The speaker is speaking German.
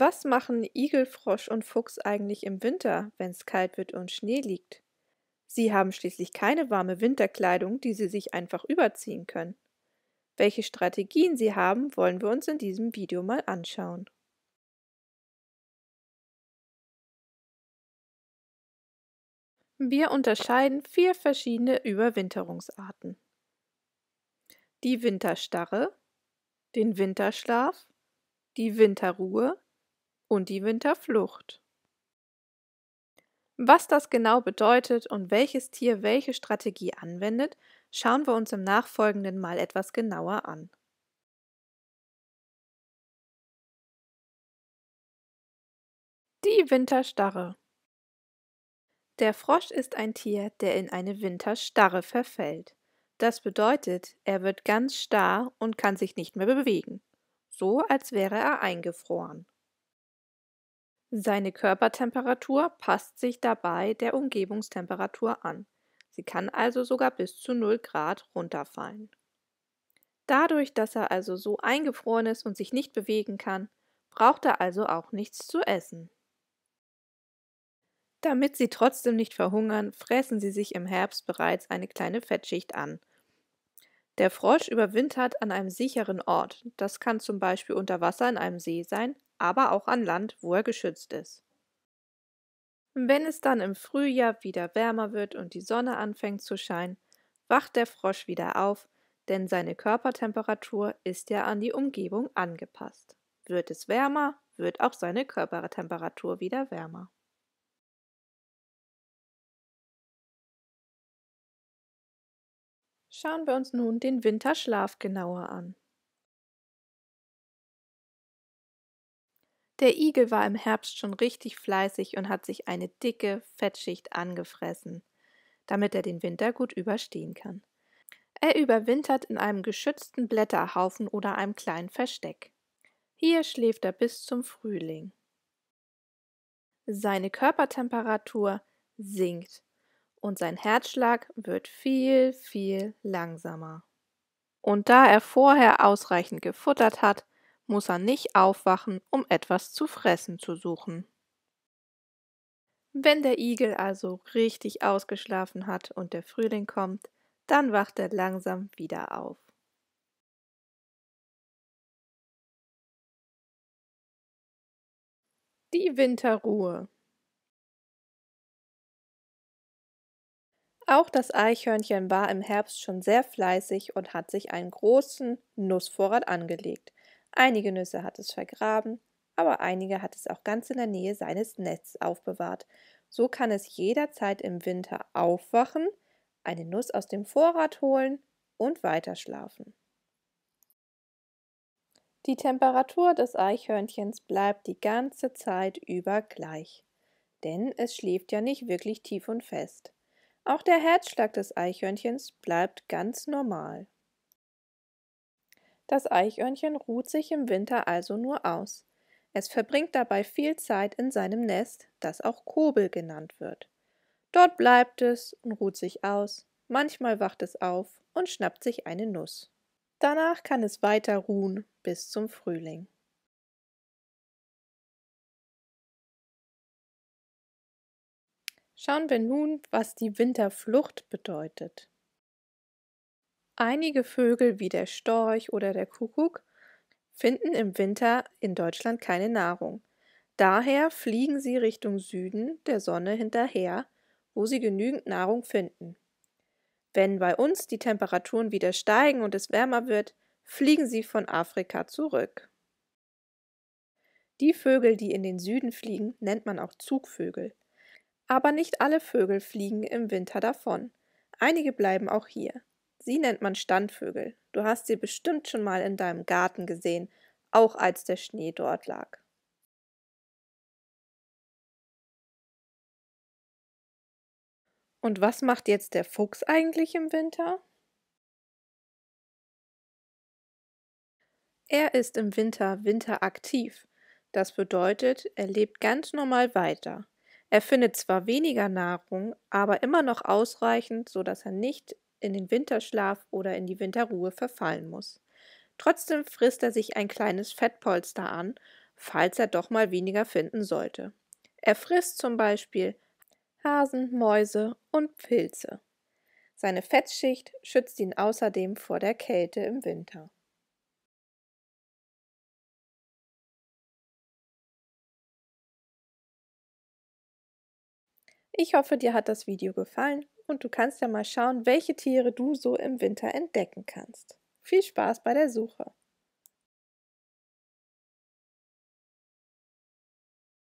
Was machen Igel, Frosch und Fuchs eigentlich im Winter, wenn es kalt wird und Schnee liegt? Sie haben schließlich keine warme Winterkleidung, die sie sich einfach überziehen können. Welche Strategien sie haben, wollen wir uns in diesem Video mal anschauen. Wir unterscheiden vier verschiedene Überwinterungsarten. Die Winterstarre, den Winterschlaf, die Winterruhe, und die Winterflucht. Was das genau bedeutet und welches Tier welche Strategie anwendet, schauen wir uns im Nachfolgenden mal etwas genauer an. Die Winterstarre Der Frosch ist ein Tier, der in eine Winterstarre verfällt. Das bedeutet, er wird ganz starr und kann sich nicht mehr bewegen, so als wäre er eingefroren. Seine Körpertemperatur passt sich dabei der Umgebungstemperatur an. Sie kann also sogar bis zu 0 Grad runterfallen. Dadurch, dass er also so eingefroren ist und sich nicht bewegen kann, braucht er also auch nichts zu essen. Damit sie trotzdem nicht verhungern, fressen sie sich im Herbst bereits eine kleine Fettschicht an. Der Frosch überwintert an einem sicheren Ort. Das kann zum Beispiel unter Wasser in einem See sein, aber auch an Land, wo er geschützt ist. Wenn es dann im Frühjahr wieder wärmer wird und die Sonne anfängt zu scheinen, wacht der Frosch wieder auf, denn seine Körpertemperatur ist ja an die Umgebung angepasst. Wird es wärmer, wird auch seine Körpertemperatur wieder wärmer. Schauen wir uns nun den Winterschlaf genauer an. Der Igel war im Herbst schon richtig fleißig und hat sich eine dicke Fettschicht angefressen, damit er den Winter gut überstehen kann. Er überwintert in einem geschützten Blätterhaufen oder einem kleinen Versteck. Hier schläft er bis zum Frühling. Seine Körpertemperatur sinkt und sein Herzschlag wird viel, viel langsamer. Und da er vorher ausreichend gefuttert hat, muss er nicht aufwachen, um etwas zu fressen zu suchen. Wenn der Igel also richtig ausgeschlafen hat und der Frühling kommt, dann wacht er langsam wieder auf. Die Winterruhe Auch das Eichhörnchen war im Herbst schon sehr fleißig und hat sich einen großen Nussvorrat angelegt. Einige Nüsse hat es vergraben, aber einige hat es auch ganz in der Nähe seines Nests aufbewahrt. So kann es jederzeit im Winter aufwachen, eine Nuss aus dem Vorrat holen und weiterschlafen. Die Temperatur des Eichhörnchens bleibt die ganze Zeit über gleich, denn es schläft ja nicht wirklich tief und fest. Auch der Herzschlag des Eichhörnchens bleibt ganz normal. Das Eichhörnchen ruht sich im Winter also nur aus. Es verbringt dabei viel Zeit in seinem Nest, das auch Kobel genannt wird. Dort bleibt es und ruht sich aus, manchmal wacht es auf und schnappt sich eine Nuss. Danach kann es weiter ruhen bis zum Frühling. Schauen wir nun, was die Winterflucht bedeutet. Einige Vögel wie der Storch oder der Kuckuck finden im Winter in Deutschland keine Nahrung. Daher fliegen sie Richtung Süden der Sonne hinterher, wo sie genügend Nahrung finden. Wenn bei uns die Temperaturen wieder steigen und es wärmer wird, fliegen sie von Afrika zurück. Die Vögel, die in den Süden fliegen, nennt man auch Zugvögel. Aber nicht alle Vögel fliegen im Winter davon. Einige bleiben auch hier. Sie nennt man Standvögel. Du hast sie bestimmt schon mal in deinem Garten gesehen, auch als der Schnee dort lag. Und was macht jetzt der Fuchs eigentlich im Winter? Er ist im Winter winteraktiv. Das bedeutet, er lebt ganz normal weiter. Er findet zwar weniger Nahrung, aber immer noch ausreichend, sodass er nicht in den Winterschlaf oder in die Winterruhe verfallen muss. Trotzdem frisst er sich ein kleines Fettpolster an, falls er doch mal weniger finden sollte. Er frisst zum Beispiel Hasen, Mäuse und Pilze. Seine Fettschicht schützt ihn außerdem vor der Kälte im Winter. Ich hoffe, dir hat das Video gefallen und du kannst ja mal schauen, welche Tiere du so im Winter entdecken kannst. Viel Spaß bei der Suche!